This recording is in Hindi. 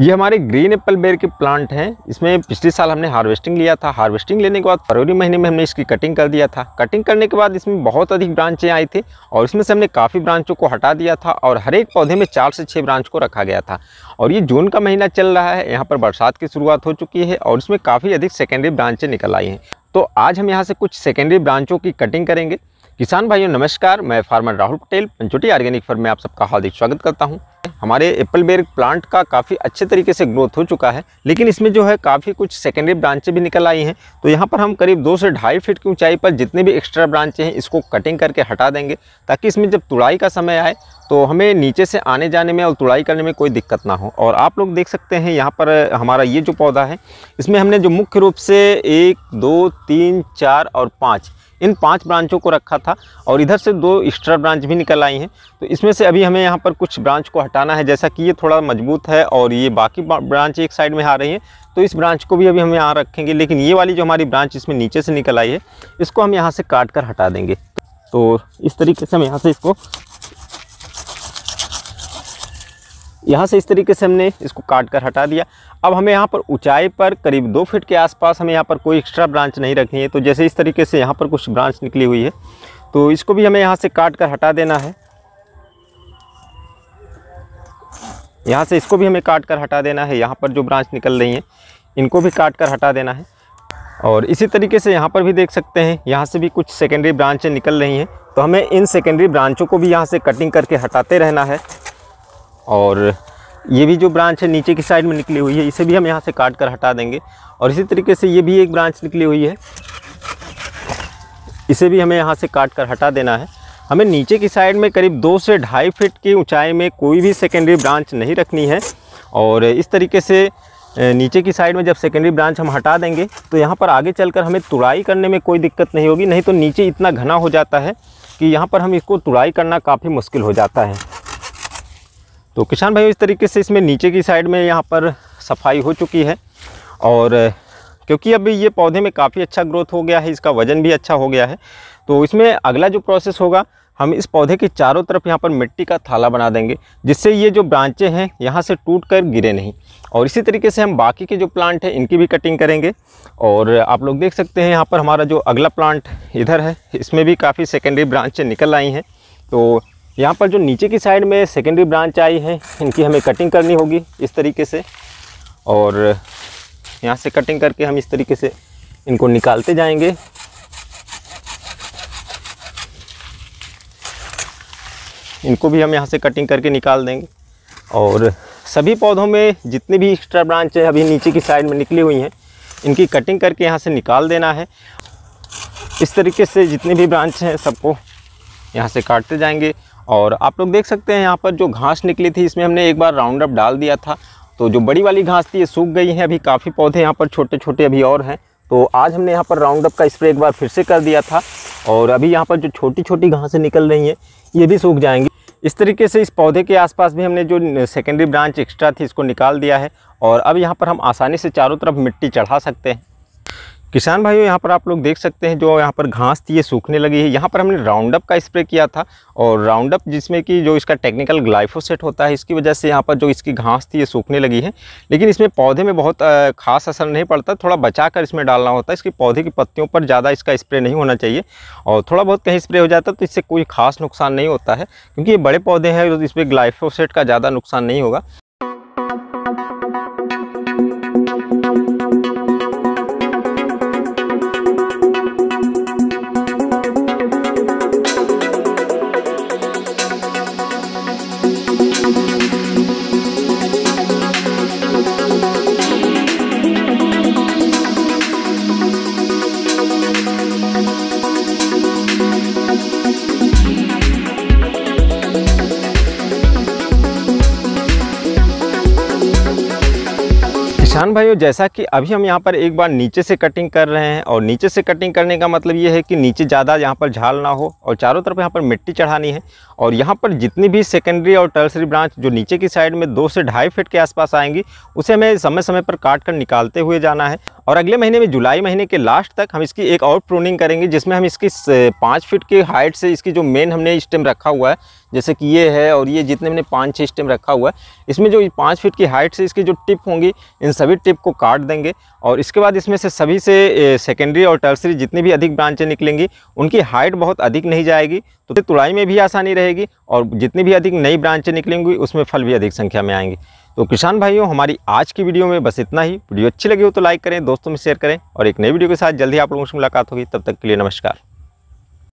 ये हमारे ग्रीन एप्पल बेर के प्लांट हैं इसमें पिछले साल हमने हार्वेस्टिंग लिया था हार्वेस्टिंग लेने के बाद फरवरी महीने में हमने इसकी कटिंग कर दिया था कटिंग करने के बाद इसमें बहुत अधिक ब्रांचें आई थी और इसमें से हमने काफ़ी ब्रांचों को हटा दिया था और हर एक पौधे में चार से छः ब्रांच को रखा गया था और ये जून का महीना चल रहा है यहाँ पर बरसात की शुरुआत हो चुकी है और इसमें काफ़ी अधिक सेकेंडरी ब्रांचें निकल आई हैं तो आज हम यहाँ से कुछ सेकेंडरी ब्रांचों की कटिंग करेंगे किसान भाइयों नमस्कार मैं farmer Rahul Patel Panchoti organic firm में आप सबका हार्दिक स्वागत करता हूँ हमारे एप्पल बेर प्लांट का काफ़ी अच्छे तरीके से ग्रोथ हो चुका है लेकिन इसमें जो है काफ़ी कुछ सेकेंडरी ब्रांचें भी निकल आई हैं तो यहाँ पर हम करीब दो से ढाई फीट की ऊंचाई पर जितने भी एक्स्ट्रा ब्रांचें हैं इसको कटिंग करके हटा देंगे ताकि इसमें जब तुड़ाई का समय आए तो हमें नीचे से आने जाने में और तुड़ाई करने में कोई दिक्कत ना हो और आप लोग देख सकते हैं यहाँ पर हमारा ये जो पौधा है इसमें हमने जो मुख्य रूप से एक दो तीन चार और पाँच इन पांच ब्रांचों को रखा था और इधर से दो एक्स्ट्रा ब्रांच भी निकल आई हैं तो इसमें से अभी हमें यहाँ पर कुछ ब्रांच को हटाना है जैसा कि ये थोड़ा मजबूत है और ये बाकी ब्रांच एक साइड में आ रही है तो इस ब्रांच को भी अभी हम यहाँ रखेंगे लेकिन ये वाली जो हमारी ब्रांच इसमें नीचे से निकल आई है इसको हम यहाँ से काट कर हटा देंगे तो इस तरीके से हम यहाँ से इसको यहाँ से इस तरीके से हमने इसको काट कर हटा दिया अब हमें यहाँ पर ऊंचाई पर करीब दो फीट के आसपास हमें यहाँ पर कोई एक्स्ट्रा ब्रांच नहीं रखनी है तो जैसे इस तरीके से यहाँ पर कुछ ब्रांच निकली हुई है तो इसको भी हमें यहाँ से काट कर हटा देना है यहाँ से इसको भी हमें काट कर हटा देना है यहाँ पर जो ब्रांच निकल रही हैं इनको भी काट कर हटा देना है और इसी तरीके से यहाँ पर भी देख सकते हैं यहाँ से भी कुछ सेकेंडरी ब्रांचें निकल रही हैं तो हमें इन सेकेंडरी ब्रांचों को भी यहाँ से कटिंग करके हटाते रहना है और ये भी जो ब्रांच है नीचे की साइड में निकली हुई है इसे भी हम यहाँ से काट कर हटा देंगे और इसी तरीके से ये भी एक ब्रांच निकली हुई है इसे भी हमें यहाँ से काट कर हटा देना है हमें नीचे की साइड में करीब दो से ढाई फिट की ऊंचाई में कोई भी सेकेंडरी ब्रांच नहीं रखनी है और इस तरीके से नीचे की साइड में जब सेकेंडरी ब्रांच हम हटा देंगे तो यहाँ पर आगे चलकर हमें तुड़ाई करने में कोई दिक्कत नहीं होगी नहीं तो नीचे इतना घना हो जाता है कि यहाँ पर हम इसको तुड़ाई करना काफ़ी मुश्किल हो जाता है तो किसान भाई इस तरीके से इसमें नीचे की साइड में यहाँ पर सफाई हो चुकी है और क्योंकि अभी ये पौधे में काफ़ी अच्छा ग्रोथ हो गया है इसका वजन भी अच्छा हो गया है तो इसमें अगला जो प्रोसेस होगा हम इस पौधे के चारों तरफ यहाँ पर मिट्टी का थाला बना देंगे जिससे ये जो ब्रांचें हैं यहाँ से टूट कर गिरे नहीं और इसी तरीके से हम बाकी के जो प्लांट हैं इनकी भी कटिंग करेंगे और आप लोग देख सकते हैं यहाँ पर हमारा जो अगला प्लांट इधर है इसमें भी काफ़ी सेकेंडरी ब्रांचें निकल आई हैं तो यहाँ पर जो नीचे की साइड में सेकेंडरी ब्रांच आई है इनकी हमें कटिंग करनी होगी इस तरीके से और यहाँ से कटिंग करके हम इस तरीके से इनको निकालते जाएंगे इनको भी हम यहाँ से कटिंग करके निकाल देंगे और सभी पौधों में जितनी भी एक्स्ट्रा ब्रांच है अभी नीचे की साइड में निकली हुई हैं इनकी कटिंग करके यहाँ से निकाल देना है इस तरीके से जितनी भी ब्रांच हैं सबको यहाँ से काटते जाएंगे और आप लोग देख सकते हैं यहाँ पर जो घास निकली थी इसमें हमने एक बार राउंड अप डाल दिया था तो जो बड़ी वाली घास थी ये सूख गई है अभी काफ़ी पौधे यहाँ पर छोटे छोटे अभी और हैं तो आज हमने यहाँ पर राउंड अप का स्प्रे एक बार फिर से कर दिया था और अभी यहाँ पर जो छोटी छोटी घासें निकल रही हैं ये भी सूख जाएंगी इस तरीके से इस पौधे के आसपास भी हमने जो सेकेंडरी ब्रांच एक्स्ट्रा थी इसको निकाल दिया है और अब यहाँ पर हम आसानी से चारों तरफ मिट्टी चढ़ा सकते हैं किसान भाइयों यहाँ पर आप लोग देख सकते हैं जो यहाँ पर घास थी ये सूखने लगी है यहाँ पर हमने राउंडअप का स्प्रे किया था और राउंडअप जिसमें कि जो इसका टेक्निकल ग्लाइफोसेट होता है इसकी वजह से यहाँ पर जो इसकी घास थी ये सूखने लगी है लेकिन इसमें पौधे में बहुत खास असर नहीं पड़ता थोड़ा बचा कर इसमें डालना होता है इसकी पौधे की पत्तियों पर ज़्यादा इसका स्प्रे नहीं होना चाहिए और थोड़ा बहुत कहीं स्प्रे हो जाता तो इससे कोई खास नुकसान नहीं होता है क्योंकि ये बड़े पौधे हैं इसमें ग्लाइफोसेट का ज़्यादा नुकसान नहीं होगा किसान भाइयों जैसा कि अभी हम यहाँ पर एक बार नीचे से कटिंग कर रहे हैं और नीचे से कटिंग करने का मतलब ये है कि नीचे ज़्यादा यहाँ पर झाल ना हो और चारों तरफ यहाँ पर मिट्टी चढ़ानी है और यहाँ पर जितनी भी सेकेंडरी और टर्सरी ब्रांच जो नीचे की साइड में दो से ढाई फीट के आसपास आएंगी उसे हमें समय समय पर काट कर निकालते हुए जाना है और अगले महीने में जुलाई महीने के लास्ट तक हम इसकी एक और प्रूनिंग करेंगे जिसमें हम इसकी पाँच फीट की हाइट से इसकी जो मेन हमने स्टेम रखा हुआ है जैसे कि ये है और ये जितने मैंने पाँच छः स्टेम रखा हुआ है इसमें जो पाँच फीट की हाइट से इसकी जो टिप होंगी इन सभी टिप को काट देंगे और इसके बाद इसमें से सभी से सेकेंडरी और टर्सरी जितनी भी अधिक ब्रांचें निकलेंगी उनकी हाइट बहुत अधिक नहीं जाएगी तो तुड़ाई में भी आसानी रहेगी और जितनी भी अधिक नई ब्रांचें निकलेंगी उसमें फल भी अधिक संख्या में आएंगे तो किसान भाइयों हमारी आज की वीडियो में बस इतना ही वीडियो अच्छी लगी हो तो लाइक करें दोस्तों में शेयर करें और एक नई वीडियो के साथ जल्दी आप लोगों से मुलाकात होगी तब तक के लिए नमस्कार